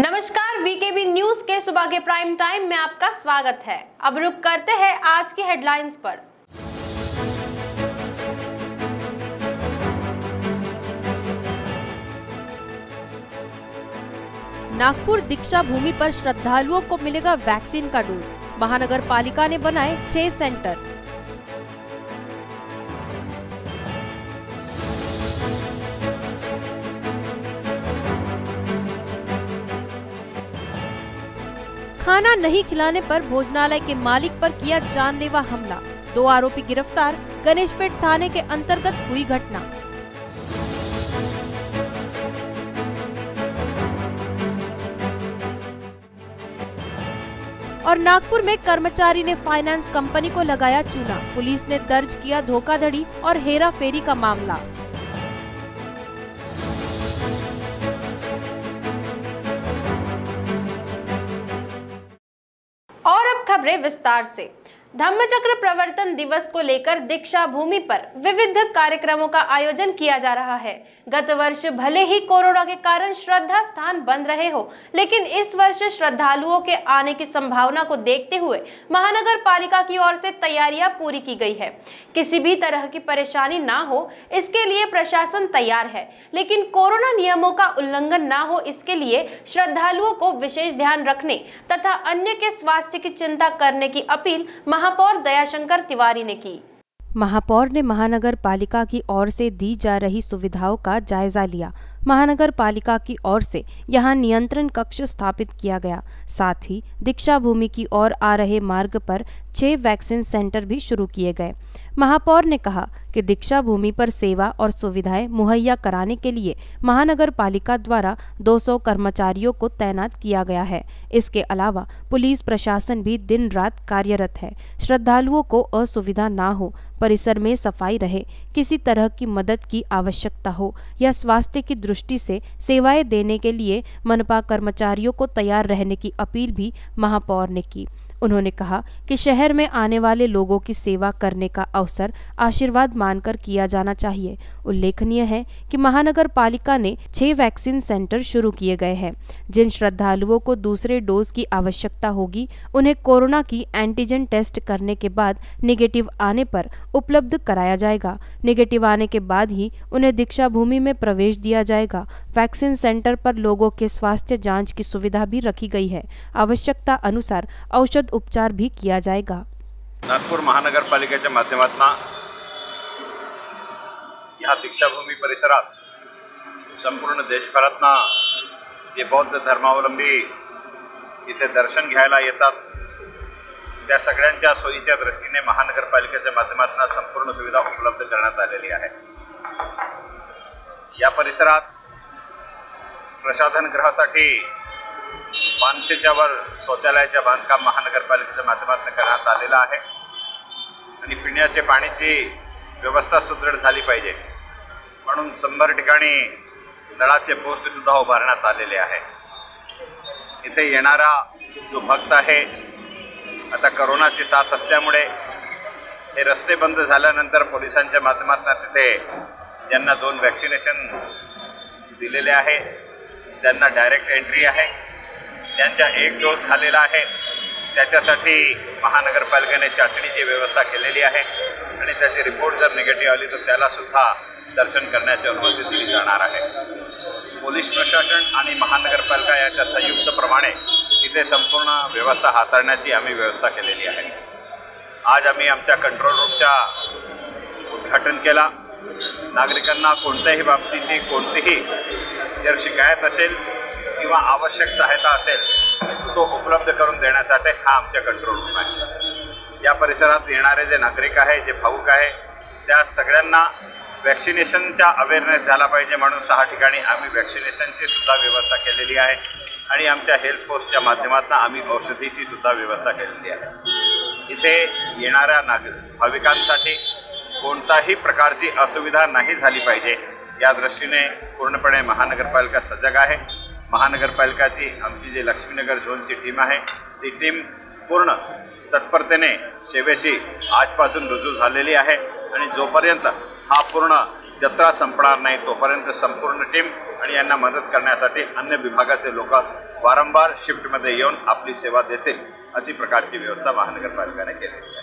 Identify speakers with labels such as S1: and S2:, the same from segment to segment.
S1: नमस्कार VKB news के सुबह के प्राइम टाइम में आपका स्वागत है अब रुक करते हैं आज की हेडलाइंस पर नागपुर दीक्षा भूमि पर श्रद्धालुओं को मिलेगा वैक्सीन का डोज महानगर पालिका ने बनाए छह सेंटर खाना नहीं खिलाने पर भोजनालय के मालिक पर किया जानलेवा हमला दो आरोपी गिरफ्तार गणेशपेट थाने के अंतर्गत हुई घटना और नागपुर में कर्मचारी ने फाइनेंस कंपनी को लगाया चूना पुलिस ने दर्ज किया धोखाधड़ी और हेरा फेरी का मामला खबरें विस्तार से धम्मचक्र प्रवर्तन दिवस को लेकर दीक्षा भूमि पर विविध कार्यक्रमों का आयोजन किया जा रहा है गत वर्ष भले ही कोरोना के कारण श्रद्धा स्थान बंद रहे हो लेकिन इस वर्ष श्रद्धालुओं के आने की संभावना को देखते हुए महानगर पालिका की ओर से तैयारियां पूरी की गई है किसी भी तरह की परेशानी ना हो इसके लिए प्रशासन तैयार है लेकिन कोरोना नियमों का उल्लंघन ना हो इसके लिए श्रद्धालुओं को विशेष ध्यान रखने तथा अन्य के स्वास्थ्य की चिंता करने की अपील महापौर दयाशंकर तिवारी ने की महापौर ने महानगर पालिका की ओर से दी जा रही सुविधाओं का जायजा लिया महानगर पालिका की ओर से यहां नियंत्रण कक्ष स्थापित किया गया साथ ही दीक्षा भूमि की ओर आ रहे मार्ग पर छह वैक्सीन सेंटर भी शुरू किए गए महापौर ने कहा कि दीक्षा भूमि पर सेवा और सुविधाएं मुहैया कराने के लिए महानगर पालिका द्वारा 200 कर्मचारियों को तैनात किया गया है इसके अलावा पुलिस प्रशासन भी दिन रात कार्यरत है श्रद्धालुओं को असुविधा ना हो परिसर में सफाई रहे किसी तरह की मदद की आवश्यकता हो या स्वास्थ्य की दृष्टि से सेवाएं देने के लिए मनपा कर्मचारियों को तैयार रहने की अपील भी महापौर ने की उन्होंने कहा कि शहर में आने वाले लोगों की सेवा करने का अवसर आशीर्वाद मानकर किया जाना चाहिए उल्लेखनीय है कि महानगर पालिका ने छह वैक्सीन सेंटर शुरू किए गए हैं जिन श्रद्धालुओं को दूसरे डोज की आवश्यकता होगी उन्हें कोरोना की एंटीजन टेस्ट करने के बाद निगेटिव आने पर उपलब्ध कराया जाएगा निगेटिव आने के बाद ही उन्हें दीक्षा भूमि में प्रवेश दिया जाएगा वैक्सीन सेंटर पर लोगों के स्वास्थ्य जांच की सुविधा भी रखी गई है आवश्यकता अनुसार औषध शाश्वत उपचार भी किया जाएगा
S2: नागपूर महानगरपालिकेच्या माध्यमातून या दीक्षाभूमी परिसर संपूर्ण देशभर जे बौद्ध धर्मावलंबी इतने दर्शन घ्यायला सग त्या सगळ्यांच्या सोयीच्या दृष्टीने महानगरपालिकेच्या माध्यमातून संपूर्ण सुविधा उपलब्ध कर परिसर आहे या पाचशेच्या वर शौचालयाच्या बांधकाम महानगरपालिकेच्या माध्यमातून करण्यात आलेलं आहे आणि पिण्याचे पाण्याची व्यवस्था सुदृढ झाली पाहिजे म्हणून शंभर ठिकाणी नळाचे पोस्टसुद्धा उभारण्यात आलेले आहे इथे येणारा जो भक्त आहे आता करोनाची साथ असल्यामुळे हे रस्ते बंद झाल्यानंतर पोलिसांच्या माध्यमातून तिथे ज्यांना दोन वॅक्सिनेशन दिलेले आहे त्यांना डायरेक्ट एंट्री आहे यांचा एक डोस झालेला आहे त्याच्यासाठी महानगरपालिकेने चाचणीची व्यवस्था केलेली आहे आणि त्याची रिपोर्ट जर निगेटिव्ह आली तर त्यालासुद्धा दर्शन करण्याची अनुमती दिली जाणार आहे पोलीस प्रशासन आणि महानगरपालिका याच्या संयुक्तप्रमाणे इथे संपूर्ण व्यवस्था हाताळण्याची आम्ही व्यवस्था केलेली आहे आज आम्ही आमच्या कंट्रोल रूमच्या उद्घाटन केला नागरिकांना कोणत्याही बाबतीची कोणतीही जर शिकायत असेल किंवा आवश्यक सहायता असेल तो उपलब्ध करून देण्यासाठी हा आमच्या कंट्रोल रूम आहे या परिसरात येणारे जे नागरिक आहे जे भाऊक आहे त्या सगळ्यांना वॅक्सिनेशनचा अवेअरनेस झाला पाहिजे म्हणून सहा ठिकाणी आम्ही वॅक्सिनेशनची सुद्धा व्यवस्था केलेली आहे आणि आमच्या हेल्थ पोस्टच्या माध्यमातून आम्ही औषधीची सुद्धा व्यवस्था केलेली आहे इथे येणाऱ्या नाग भाविकांसाठी कोणताही प्रकारची असुविधा नाही झाली पाहिजे या दृष्टीने पूर्णपणे महानगरपालिका सजग आहे महानगरपालिकाची आमची जी लक्ष्मीनगर झोनची टीम आहे ती टीम पूर्ण तत्परतेने सेवेशी आजपासून रुजू झालेली आहे आणि जोपर्यंत हा पूर्ण जत्रा संपणार नाही तोपर्यंत संपूर्ण टीम आणि यांना मदत करण्यासाठी अन्य विभागाचे लोक वारंवार शिफ्टमध्ये येऊन आपली सेवा देतील अशी प्रकारची व्यवस्था महानगरपालिकेने केली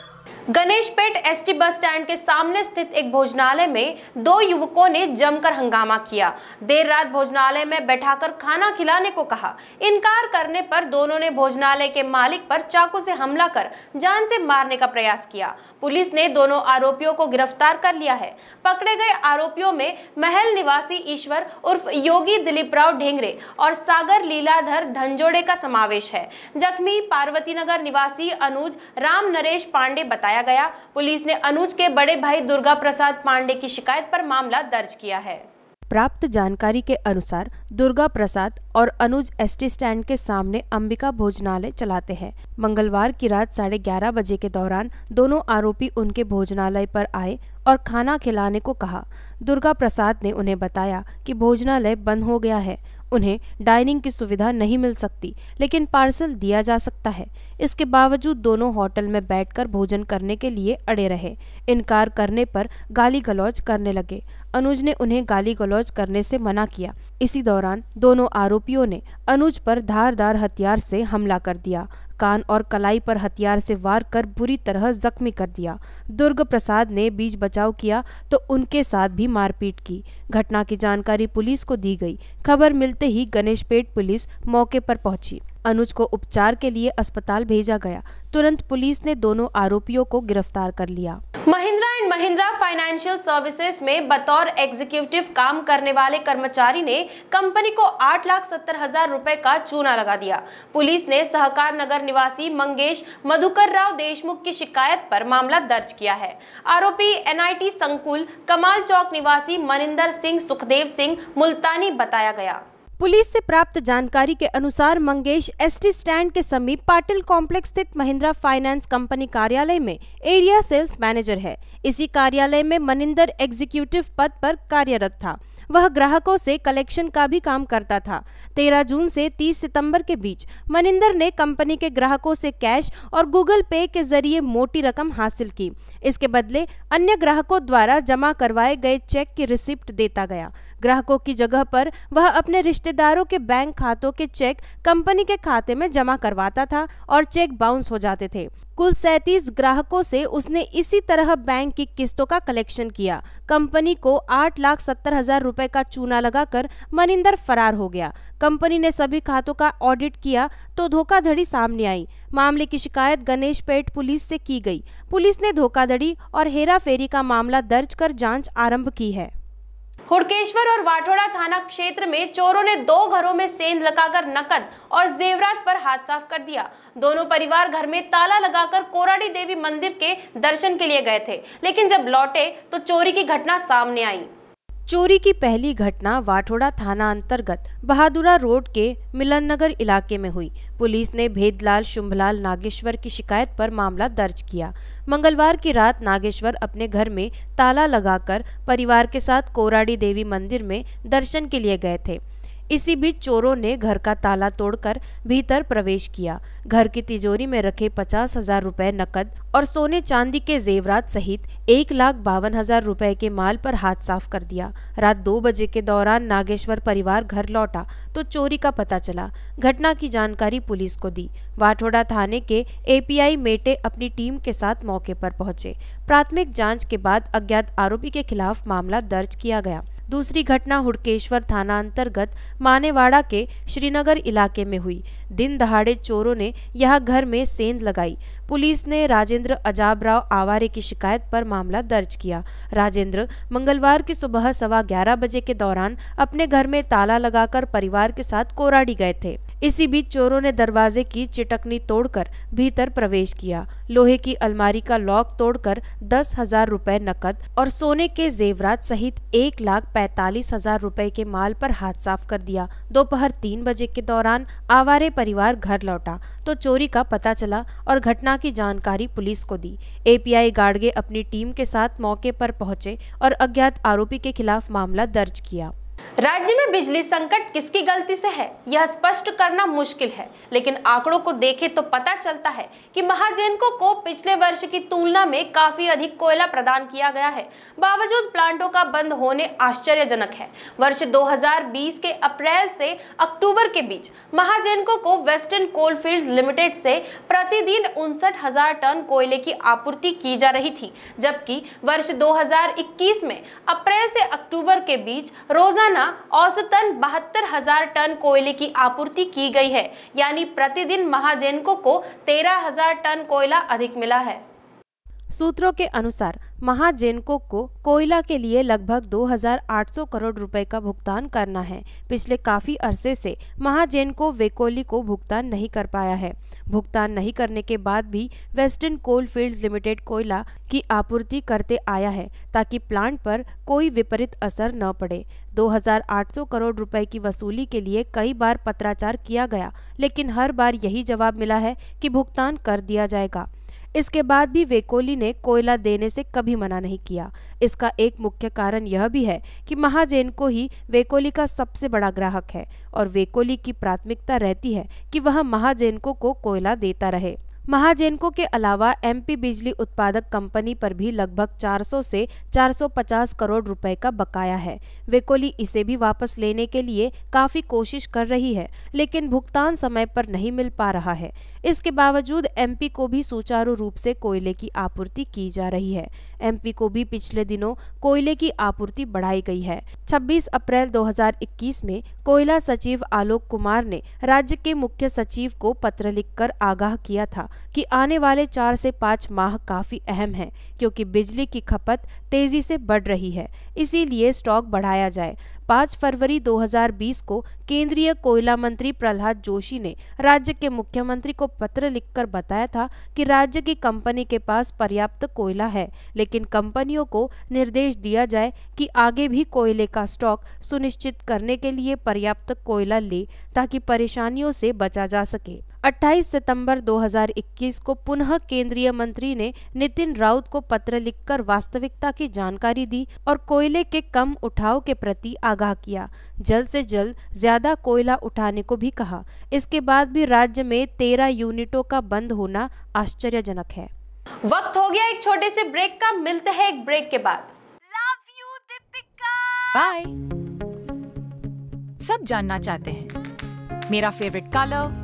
S1: Ganesh Peth S bus stand के सामने स्थित एक भोजनालय में दो युवकों ने जमकर हंगामा किया देर रात भोजनालय में बैठाकर खाना खिलाने को कहा इनकार करने पर दोनों ने भोजनालय के मालिक पर चाकू से हमला कर जान से मारने का प्रयास किया पुलिस ने दोनों आरोपियों को गिरफ्तार कर लिया है पकड़े गए आरोपियों में महल निवासी ईश्वर उर्फ योगी दिलीप राव ढेंगरे और सागर लीलाधर धनजोड़े का समावेश है जख्मी पार्वती नगर निवासी अनुज राम नरेश पांडे बताया बताया गया पुलिस ने अनुज के बड़े भाई दुर्गा प्रसाद पांडे की शिकायत पर मामला दर्ज किया है प्राप्त जानकारी के अनुसार दुर्गा प्रसाद और अनुज एसटी स्टैंड के सामने अंबिका भोजनालय चलाते हैं मंगलवार की रात साढ़े ग्यारह बजे के दौरान दोनों आरोपी उनके भोजनालय पर आए और खाना खिलाने को कहा दुर्गा प्रसाद ने उन्हें बताया कि भोजनालय बंद हो गया है उन्हें डाइनिंग की सुविधा नहीं मिल सकती लेकिन पार्सल दिया जा सकता है इसके बावजूद दोनों होटल में बैठकर भोजन करने के लिए अड़े रहे इनकार करने पर गाली गलौज करने लगे अनुज ने उन्हें गाली गलौज करने से मना किया इसी दौरान दोनों आरोपियों ने अनुज पर धारदार हथियार से हमला कर दिया कान और कलाई पर हथियार से वार कर बुरी तरह जख्मी कर दिया दुर्ग प्रसाद ने बीच बचाव किया तो उनके साथ भी मारपीट की घटना की जानकारी पुलिस को दी गई खबर मिलते ही गणेशपेट पुलिस मौके पर पहुंची अनुज को उपचार के लिए अस्पताल भेजा गया तुरंत पुलिस ने दोनों आरोपियों को गिरफ्तार कर लिया Mahindra and Mahindra financial services में बतौर एग्जीक्यूटिव काम करने वाले कर्मचारी ने कंपनी को आठ लाख सत्तर हजार रूपए का चूना लगा दिया पुलिस ने सहकार नगर निवासी मंगेश मधुकर राव देशमुख की शिकायत पर मामला दर्ज किया है आरोपी एनआईटी संकुल कमाल चौक निवासी मनिंदर सिंह सुखदेव सिंह मुल्तानी बताया गया पुलिस से प्राप्त जानकारी के अनुसार मंगेश एसटी स्टैंड के समीप पाटिल कॉम्प्लेक्स स्थित महिंद्रा फाइनेंस कंपनी कार्यालय में एरिया सेल्स मैनेजर है इसी कार्यालय में मनिंदर एग्जीक्यूटिव पद पर कार्यरत था वह ग्राहकों से कलेक्शन का भी काम करता था 13 जून से 30 सितंबर के बीच मनिंदर ने कंपनी के ग्राहकों से कैश और गूगल पे के जरिए मोटी रकम हासिल की इसके बदले अन्य ग्राहकों द्वारा जमा करवाए गए चेक की रिसिप्ट देता गया ग्राहकों की जगह पर वह अपने रिश्तेदारों के बैंक खातों के चेक कंपनी के खाते में जमा करवाता था और चेक बाउंस हो जाते थे कुल 37 ग्राहकों से उसने इसी तरह बैंक की किस्तों का कलेक्शन किया कंपनी को आठ लाख सत्तर हजार रुपए का चूना लगाकर मनिंदर फरार हो गया कंपनी ने सभी खातों का ऑडिट किया तो धोखाधड़ी सामने आई मामले की शिकायत गणेश पेट पुलिस से की गई पुलिस ने धोखाधड़ी और हेराफेरी का मामला दर्ज कर जांच आरंभ की है हुड़केश्वर और वाठोड़ा थाना क्षेत्र में चोरों ने दो घरों में सेंध लगाकर नकद और जेवरात पर हाथ साफ कर दिया दोनों परिवार घर में ताला लगाकर कोराडी देवी मंदिर के दर्शन के लिए गए थे लेकिन जब लौटे तो चोरी की घटना सामने आई चोरी की पहली घटना वाठोड़ा थाना अंतर्गत बहादुरा रोड के मिलन नगर इलाके में हुई पुलिस ने भेदलाल शुंभलाल नागेश्वर की शिकायत पर मामला दर्ज किया मंगलवार की रात नागेश्वर अपने घर में ताला लगाकर परिवार के साथ कोराड़ी देवी मंदिर में दर्शन के लिए गए थे इसी बीच चोरों ने घर का ताला तोड़कर भीतर प्रवेश किया घर की तिजोरी में रखे पचास हजार रुपए नकद और सोने चांदी के जेवरात सहित एक लाख बावन हजार रुपए के माल पर हाथ साफ कर दिया रात दो बजे के दौरान नागेश्वर परिवार घर लौटा तो चोरी का पता चला घटना की जानकारी पुलिस को दी वाठोड़ा थाने के एपीआई मेटे अपनी टीम के साथ मौके पर पहुंचे प्राथमिक जांच के बाद अज्ञात आरोपी के खिलाफ मामला दर्ज किया गया दूसरी घटना हुड़केश्वर थाना अंतर्गत मानेवाड़ा के श्रीनगर इलाके में हुई दिन दहाड़े चोरों ने यह घर में सेंध लगाई पुलिस ने राजेंद्र अजाबराव आवारे की शिकायत पर मामला दर्ज किया राजेंद्र मंगलवार की सुबह सवा ग्यारह बजे के दौरान अपने घर में ताला लगाकर परिवार के साथ कोराडी गए थे इसी बीच चोरों ने दरवाजे की चिटकनी तोड़कर भीतर प्रवेश किया लोहे की अलमारी का लॉक तोड़कर दस हजार रूपए नकद और सोने के जेवरात सहित एक लाख पैतालीस हजार रूपए के माल पर हाथ साफ कर दिया दोपहर तीन बजे के दौरान आवारे परिवार घर लौटा तो चोरी का पता चला और घटना की जानकारी पुलिस को दी एपीआई गाड़गे अपनी टीम के साथ मौके पर पहुंचे और अज्ञात आरोपी के खिलाफ मामला दर्ज किया राज्य में बिजली संकट किसकी गलती से है यह स्पष्ट करना मुश्किल है लेकिन आंकड़ों को देखें तो पता चलता है कि महाजेनको को पिछले वर्ष की तुलना में काफी अधिक कोयला प्रदान किया गया है बावजूद प्लांटों का बंद होने आश्चर्यजनक है वर्ष 2020 के अप्रैल से अक्टूबर के बीच महाजैनको को वेस्टर्न कोलफील्ड लिमिटेड से प्रतिदिन उनसठ टन कोयले की आपूर्ति की जा रही थी जबकि वर्ष दो में अप्रैल से अक्टूबर के बीच रोजाना रोजाना औसतन बहत्तर हजार टन कोयले की आपूर्ति की गई है यानी प्रतिदिन महाजेनको को तेरह हजार टन कोयला अधिक मिला है सूत्रों के अनुसार महाजेनको को कोयला के लिए लगभग 2,800 करोड़ रुपए का भुगतान करना है पिछले काफी अरसे से महाजेनको वेकोली को भुगतान नहीं कर पाया है भुगतान नहीं करने के बाद भी वेस्टर्न कोल फील्ड लिमिटेड कोयला की आपूर्ति करते आया है ताकि प्लांट पर कोई विपरीत असर न पड़े 2,800 करोड़ रुपए की वसूली के लिए कई बार पत्राचार किया गया लेकिन हर बार यही जवाब मिला है कि भुगतान कर दिया जाएगा इसके बाद भी वेकोली ने कोयला देने से कभी मना नहीं किया इसका एक मुख्य कारण यह भी है कि महाजैन को ही वेकोली का सबसे बड़ा ग्राहक है और वेकोली की प्राथमिकता रहती है कि वह महाजेनको को कोयला देता रहे महाजेनको के अलावा एमपी बिजली उत्पादक कंपनी पर भी लगभग 400 से 450 करोड़ रुपए का बकाया है वेकोली इसे भी वापस लेने के लिए काफी कोशिश कर रही है लेकिन भुगतान समय पर नहीं मिल पा रहा है इसके बावजूद एमपी को भी सुचारू रूप से कोयले की आपूर्ति की जा रही है एमपी को भी पिछले दिनों कोयले की आपूर्ति बढ़ाई गई है छब्बीस अप्रैल दो में कोयला सचिव आलोक कुमार ने राज्य के मुख्य सचिव को पत्र लिख आगाह किया था कि आने वाले चार से पाँच माह काफ़ी अहम है क्योंकि बिजली की खपत तेज़ी से बढ़ रही है इसीलिए स्टॉक बढ़ाया जाए पाँच फरवरी 2020 को केंद्रीय कोयला मंत्री प्रहलाद जोशी ने राज्य के मुख्यमंत्री को पत्र लिखकर बताया था कि राज्य की कंपनी के पास पर्याप्त कोयला है लेकिन कंपनियों को निर्देश दिया जाए कि आगे भी कोयले का स्टॉक सुनिश्चित करने के लिए पर्याप्त कोयला ले ताकि परेशानियों से बचा जा सके 28 सितंबर 2021 को पुनः केंद्रीय मंत्री ने नितिन राउत को पत्र लिखकर वास्तविकता की जानकारी दी और कोयले के कम उठाव के प्रति आगाह किया जल्द से जल्द ज्यादा कोयला उठाने को भी कहा इसके बाद भी राज्य में तेरह यूनिटों का बंद होना आश्चर्यजनक है वक्त हो गया एक छोटे से ब्रेक का मिलते हैं एक ब्रेक के बाद बाय सब जानना चाहते हैं मेरा favourite colour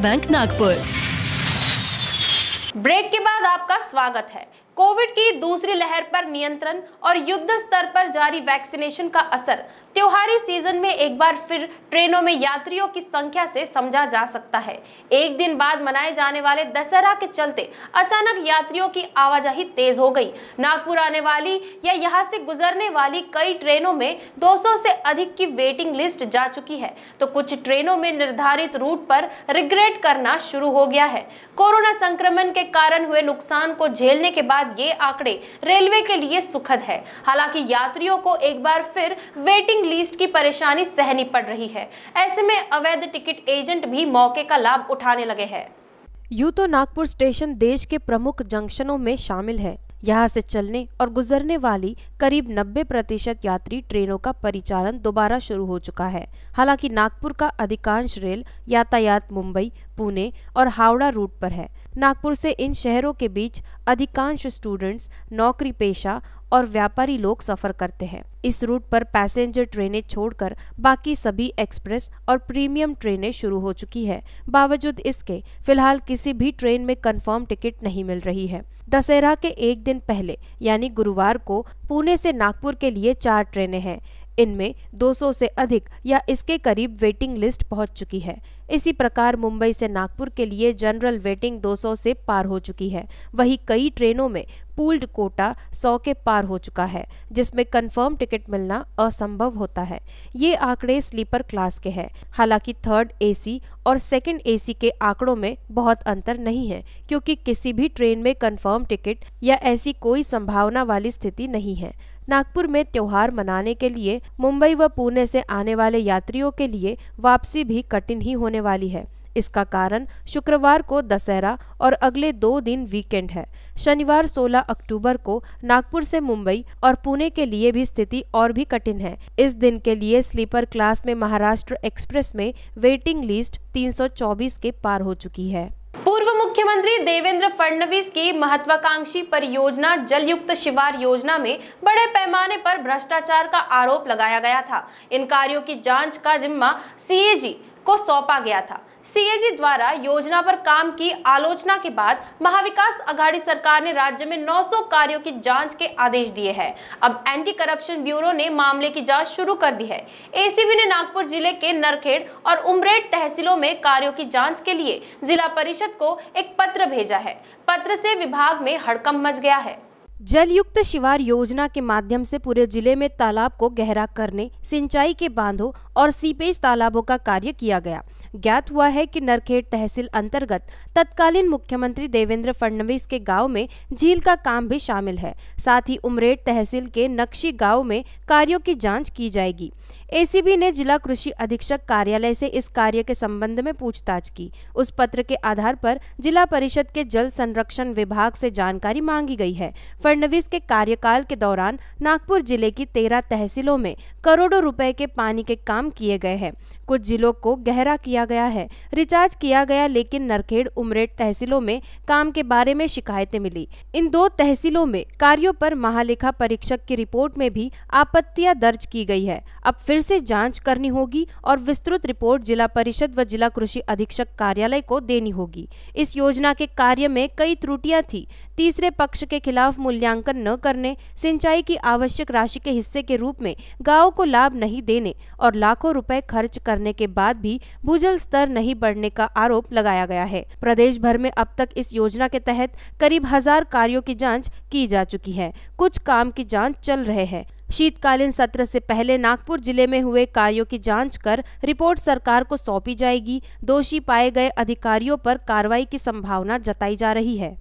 S1: bank Nagpur break के बाद आपका स्वागत है कोविड की दूसरी लहर पर नियंत्रण और युद्ध स्तर पर जारी वैक्सीनेशन का असर त्योहारी सीजन में एक बार फिर ट्रेनों में यात्रियों की संख्या से समझा जा सकता है एक दिन बाद मनाए जाने वाले दशहरा के चलते अचानक यात्रियों की आवाजाही तेज हो गई नागपुर आने वाली या यहाँ से गुजरने वाली कई ट्रेनों में दो से अधिक की वेटिंग लिस्ट जा चुकी है तो कुछ ट्रेनों में निर्धारित रूट पर रिग्रेट करना शुरू हो गया है कोरोना संक्रमण के कारण हुए नुकसान को झेलने के बाद ये आंकड़े रेलवे के लिए सुखद है हालांकि यात्रियों को एक बार फिर वेटिंग लिस्ट की परेशानी सहनी पड़ रही है ऐसे में अवैध टिकट एजेंट भी मौके का लाभ उठाने लगे हैं यूँ तो नागपुर स्टेशन देश के प्रमुख जंक्शनों में शामिल है यहाँ से चलने और गुजरने वाली करीब 90 प्रतिशत यात्री ट्रेनों का परिचालन दोबारा शुरू हो चुका है हालांकि नागपुर का अधिकांश रेल यातायात मुंबई पुणे और हावड़ा रूट पर है नागपुर से इन शहरों के बीच अधिकांश स्टूडेंट्स नौकरी पेशा और व्यापारी लोग सफर करते हैं इस रूट पर पैसेंजर ट्रेनें छोड़कर बाकी सभी एक्सप्रेस और प्रीमियम ट्रेनें शुरू हो चुकी है बावजूद इसके फिलहाल किसी भी ट्रेन में कंफर्म टिकट नहीं मिल रही है दशहरा के एक दिन पहले यानी गुरुवार को पुणे से नागपुर के लिए चार ट्रेनें हैं इनमें 200 से अधिक या इसके करीब वेटिंग लिस्ट पहुंच चुकी है इसी प्रकार मुंबई से नागपुर के लिए जनरल वेटिंग 200 से पार हो चुकी है वहीं कई ट्रेनों में पूल्ड कोटा 100 के पार हो चुका है जिसमें कंफर्म टिकट मिलना असंभव होता है ये आंकड़े स्लीपर क्लास के हैं हालांकि थर्ड एसी और सेकंड एसी के आंकड़ों में बहुत अंतर नहीं है क्योंकि किसी भी ट्रेन में कन्फर्म टिकट या ऐसी कोई संभावना वाली स्थिति नहीं है नागपुर में त्यौहार मनाने के लिए मुंबई व पुणे से आने वाले यात्रियों के लिए वापसी भी कठिन ही होने वाली है इसका कारण शुक्रवार को दशहरा और अगले दो दिन वीकेंड है शनिवार 16 अक्टूबर को नागपुर से मुंबई और पुणे के लिए भी स्थिति और भी कठिन है इस दिन के लिए स्लीपर क्लास में महाराष्ट्र एक्सप्रेस में वेटिंग लिस्ट 324 के पार हो चुकी है पूर्व मुख्यमंत्री देवेंद्र फडणवीस की महत्वाकांक्षी परियोजना जलयुक्त शिवार योजना में बड़े पैमाने पर भ्रष्टाचार का आरोप लगाया गया था इन कार्यों की जांच का जिम्मा सीएजी को सौंपा गया था सीएजी द्वारा योजना पर काम की आलोचना के बाद महाविकास अघाड़ी सरकार ने राज्य में 900 कार्यों की जांच के आदेश दिए हैं अब एंटी करप्शन ब्यूरो ने मामले की जांच शुरू कर दी है एसीबी ने नागपुर जिले के नरखेड़ और उमरेड तहसीलों में कार्यों की जांच के लिए जिला परिषद को एक पत्र भेजा है पत्र से विभाग में हड़कम मच गया है जलयुक्त शिवार योजना के माध्यम से पूरे जिले में तालाब को गहरा करने सिंचाई के बांधों और सीपेज तालाबों का कार्य किया गया ज्ञात हुआ है कि नरखेड़ तहसील अंतर्गत तत्कालीन मुख्यमंत्री देवेंद्र फडणवीस के गाँव में झील का काम भी शामिल है साथ ही उमरेड तहसील के नक्शी गाँव में कार्यों की जाँच की जाएगी एसीबी ने जिला कृषि अधीक्षक कार्यालय से इस कार्य के संबंध में पूछताछ की उस पत्र के आधार पर जिला परिषद के जल संरक्षण विभाग से जानकारी मांगी गई है फडणवीस के कार्यकाल के दौरान नागपुर जिले की तेरह तहसीलों में करोड़ों रुपए के पानी के काम किए गए हैं कुछ जिलों को गहरा किया किया गया है रिचार्ज किया गया लेकिन नरखेड़ उमरेड तहसीलों में काम के बारे में शिकायतें मिली इन दो तहसीलों में कार्यों पर महालेखा परीक्षक की रिपोर्ट में भी आपत्तियां दर्ज की गई है अब फिर से जांच करनी होगी और विस्तृत रिपोर्ट जिला परिषद व जिला कृषि अधीक्षक कार्यालय को देनी होगी इस योजना के कार्य में कई त्रुटियां थी तीसरे पक्ष के खिलाफ मूल्यांकन न करने सिंचाई की आवश्यक राशि के हिस्से के रूप में गाँव को लाभ नहीं देने और लाखों रुपए खर्च करने के बाद भी भूजल डिजिटल स्तर नहीं बढ़ने का आरोप लगाया गया है प्रदेश भर में अब तक इस योजना के तहत करीब हजार कार्यों की जाँच की जा चुकी है कुछ काम की जाँच चल रहे हैं शीतकालीन सत्र से पहले नागपुर जिले में हुए कार्यों की जांच कर रिपोर्ट सरकार को सौंपी जाएगी दोषी पाए गए अधिकारियों पर कार्रवाई की संभावना जताई जा रही है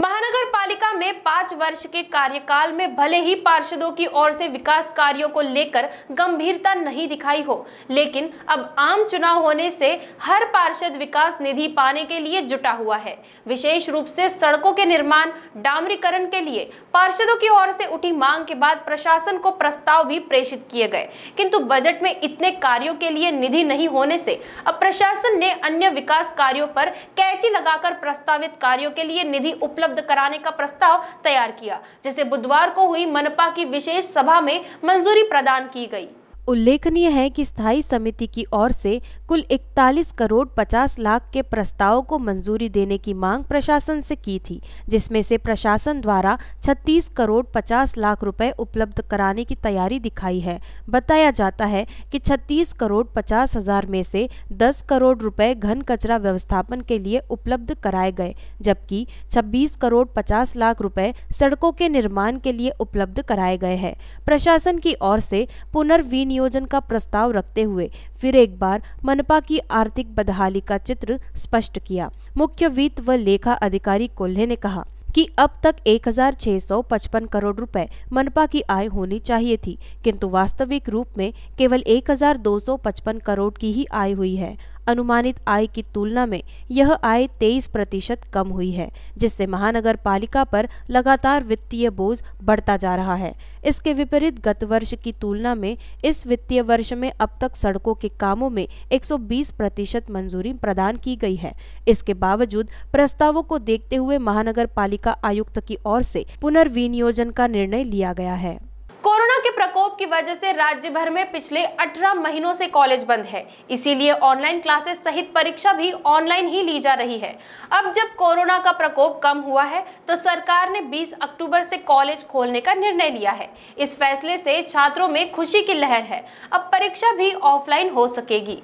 S1: महानगर पालिका में पांच वर्ष के कार्यकाल में भले ही पार्षदों की ओर से विकास कार्यों को लेकर गंभीरता नहीं दिखाई हो लेकिन अब आम चुनाव होने से हर पार्षद विकास निधि पाने के लिए जुटा हुआ है विशेष रूप से सड़कों के निर्माण डामरीकरण के लिए पार्षदों की ओर से उठी मांग के बाद प्रशासन को प्रस्ताव भी प्रेषित किए गए किंतु बजट में इतने कार्यो के लिए निधि नहीं होने से अब प्रशासन ने अन्य विकास कार्यो पर कैची लगाकर प्रस्तावित कार्यो के लिए निधि उपलब्ध उपलब्ध कराने का प्रस्ताव तैयार किया जिसे बुधवार को हुई मनपा की विशेष सभा में मंजूरी प्रदान की गई उल्लेखनीय है कि स्थायी समिति की ओर से कुल 41 करोड़ 50 लाख के प्रस्ताव को मंजूरी देने की मांग प्रशासन से की थी जिसमें से प्रशासन द्वारा 36 करोड़ 50 लाख रुपए उपलब्ध कराने की तैयारी दिखाई है बताया जाता है कि 36 करोड़ पचास हजार में से 10 करोड़ रुपए घन कचरा व्यवस्थापन के लिए उपलब्ध कराए गए जबकि छब्बीस करोड़ पचास लाख रुपये सड़कों के निर्माण के लिए उपलब्ध कराए गए हैं प्रशासन की ओर से पुनर्वीन नियोजन का प्रस्ताव रखते हुए फिर एक बार मनपा की आर्थिक बदहाली का चित्र स्पष्ट किया मुख्य वित्त व लेखा अधिकारी कोल्हे ने कहा कि अब तक 1,655 करोड़ रुपए मनपा की आय होनी चाहिए थी किंतु वास्तविक रूप में केवल 1,255 करोड़ की ही आय हुई है अनुमानित आय की तुलना में यह आय तेईस प्रतिशत कम हुई है जिससे महानगर पालिका पर लगातार वित्तीय बोझ बढ़ता जा रहा है इसके विपरीत गत वर्ष की तुलना में इस वित्तीय वर्ष में अब तक सड़कों के कामों में 120 प्रतिशत मंजूरी प्रदान की गई है इसके बावजूद प्रस्तावों को देखते हुए महानगर पालिका आयुक्त की ओर से पुनर्विनियोजन का निर्णय लिया गया है कोरोना के प्रकोप की वजह से राज्य भर में पिछले 18 महीनों से कॉलेज बंद है इसीलिए ऑनलाइन क्लासेस सहित परीक्षा भी ऑनलाइन ही ली जा रही है अब जब कोरोना का प्रकोप कम हुआ है तो सरकार ने 20 अक्टूबर से कॉलेज खोलने का निर्णय लिया है इस फैसले से छात्रों में खुशी की लहर है अब परीक्षा भी ऑफलाइन हो सकेगी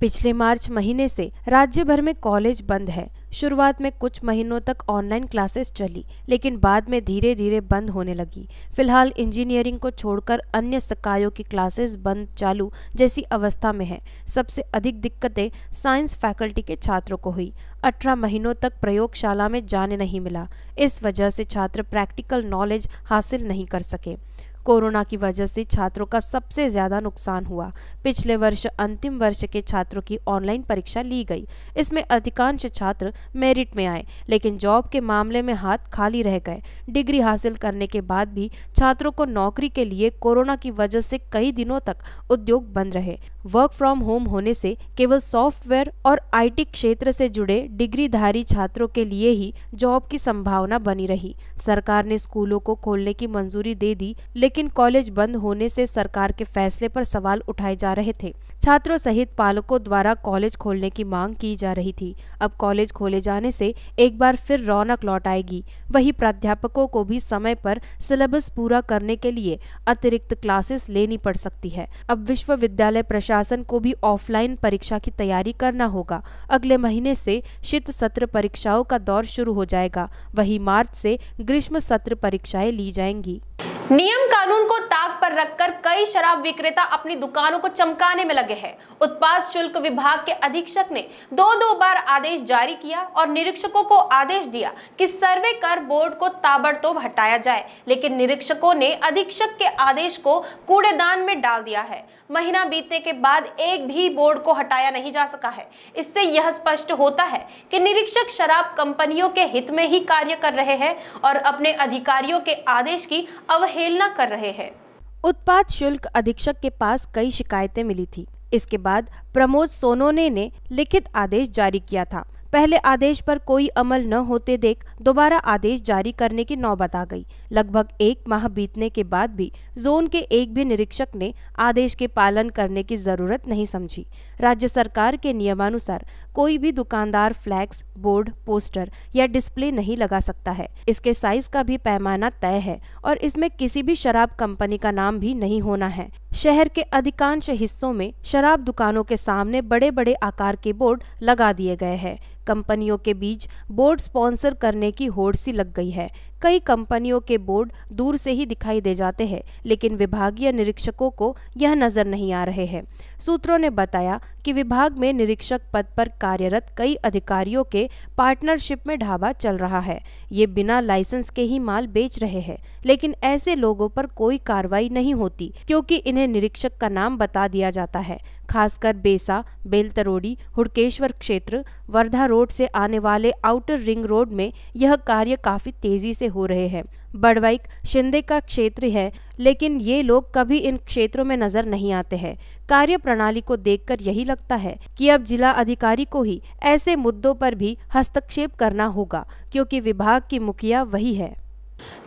S1: पिछले मार्च महीने से राज्य भर में कॉलेज बंद है शुरुआत में कुछ महीनों तक ऑनलाइन क्लासेस चली लेकिन बाद में धीरे धीरे बंद होने लगी फिलहाल इंजीनियरिंग को छोड़कर अन्य सकायों की क्लासेस बंद चालू जैसी अवस्था में है सबसे अधिक दिक्कतें साइंस फैकल्टी के छात्रों को हुई अठारह महीनों तक प्रयोगशाला में जाने नहीं मिला इस वजह से छात्र प्रैक्टिकल नॉलेज हासिल नहीं कर सके कोरोना की वजह से छात्रों का सबसे ज़्यादा नुकसान हुआ पिछले वर्ष अंतिम वर्ष के छात्रों की ऑनलाइन परीक्षा ली गई इसमें अधिकांश छात्र मेरिट में आए लेकिन जॉब के मामले में हाथ खाली रह गए डिग्री हासिल करने के बाद भी छात्रों को नौकरी के लिए कोरोना की वजह से कई दिनों तक उद्योग बंद रहे वर्क फ्रॉम होम होने से केवल सॉफ्टवेयर और आई क्षेत्र से जुड़े डिग्रीधारी छात्रों के लिए ही जॉब की संभावना बनी रही सरकार ने स्कूलों को खोलने की मंजूरी दे दी लेकिन कॉलेज बंद होने से सरकार के फैसले पर सवाल उठाए जा रहे थे छात्रों सहित पालकों द्वारा कॉलेज खोलने की मांग की जा रही थी अब कॉलेज खोले जाने से एक बार फिर रौनक लौट आएगी वही प्राध्यापकों को भी समय पर सिलेबस पूरा करने के लिए अतिरिक्त क्लासेस लेनी पड़ सकती है अब विश्वविद्यालय प्रशासन को भी ऑफलाइन परीक्षा की तैयारी करना होगा अगले महीने से शीत सत्र परीक्षाओं का दौर शुरू हो जाएगा वही मार्च से ग्रीष्म सत्र परीक्षाएं ली जाएंगी नियम कानून को ताक पर रखकर कई शराब विक्रेता अपनी दुकानों को चमकाने में लगे हैं उत्पाद शुल्क विभाग के अधीक्षक ने दो दो बार आदेश जारी किया और निरीक्षकों को आदेश दिया कि सर्वे कर बोर्ड को ताबड़तोब हटाया जाए लेकिन निरीक्षकों ने अधीक्षक के आदेश को कूड़ेदान में डाल दिया है महीना बीतने के बाद एक भी बोर्ड को हटाया नहीं जा सका है इससे यह स्पष्ट होता है कि निरीक्षक शराब कंपनियों के हित में ही कार्य कर रहे हैं और अपने अधिकारियों के आदेश की अवहेलना अवहेलना कर रहे हैं उत्पाद शुल्क अधीक्षक के पास कई शिकायतें मिली थी इसके बाद प्रमोद सोनोने ने लिखित आदेश जारी किया था पहले आदेश पर कोई अमल न होते देख दोबारा आदेश जारी करने की नौबत आ गई लगभग एक माह बीतने के बाद भी जोन के एक भी निरीक्षक ने आदेश के पालन करने की जरूरत नहीं समझी राज्य सरकार के नियमानुसार कोई भी दुकानदार फ्लैक्स बोर्ड पोस्टर या डिस्प्ले नहीं लगा सकता है इसके साइज का भी पैमाना तय है और इसमें किसी भी शराब कंपनी का नाम भी नहीं होना है शहर के अधिकांश हिस्सों में शराब दुकानों के सामने बड़े बड़े आकार के बोर्ड लगा दिए गए हैं कंपनियों के बीच बोर्ड स्पॉन्सर करने की होड़ सी लग गई है कई कंपनियों के बोर्ड दूर से ही दिखाई दे जाते हैं लेकिन विभागीय निरीक्षकों को यह नजर नहीं आ रहे हैं सूत्रों ने बताया कि विभाग में निरीक्षक पद पर कार्यरत कई अधिकारियों के पार्टनरशिप में ढाबा चल रहा है ये बिना लाइसेंस के ही माल बेच रहे हैं लेकिन ऐसे लोगों पर कोई कार्रवाई नहीं होती क्योंकि इन्हें निरीक्षक का नाम बता दिया जाता है खासकर बेसा बेलतरोड़ी हुड़केश्वर क्षेत्र वर्धा रोड से आने वाले आउटर रिंग रोड में यह कार्य काफी तेजी से हो रहे हैं बड़वाइक शिंदे का क्षेत्र है लेकिन ये लोग कभी इन क्षेत्रों में नजर नहीं आते हैं कार्य प्रणाली को देखकर यही लगता है कि अब जिला अधिकारी को ही ऐसे मुद्दों पर भी हस्तक्षेप करना होगा क्योंकि विभाग की मुखिया वही है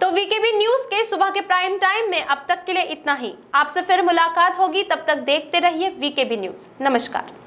S1: तो वीकेबी न्यूज के सुबह के प्राइम टाइम में अब तक के लिए इतना ही आपसे फिर मुलाकात होगी तब तक देखते रहिए वीकेबी न्यूज नमस्कार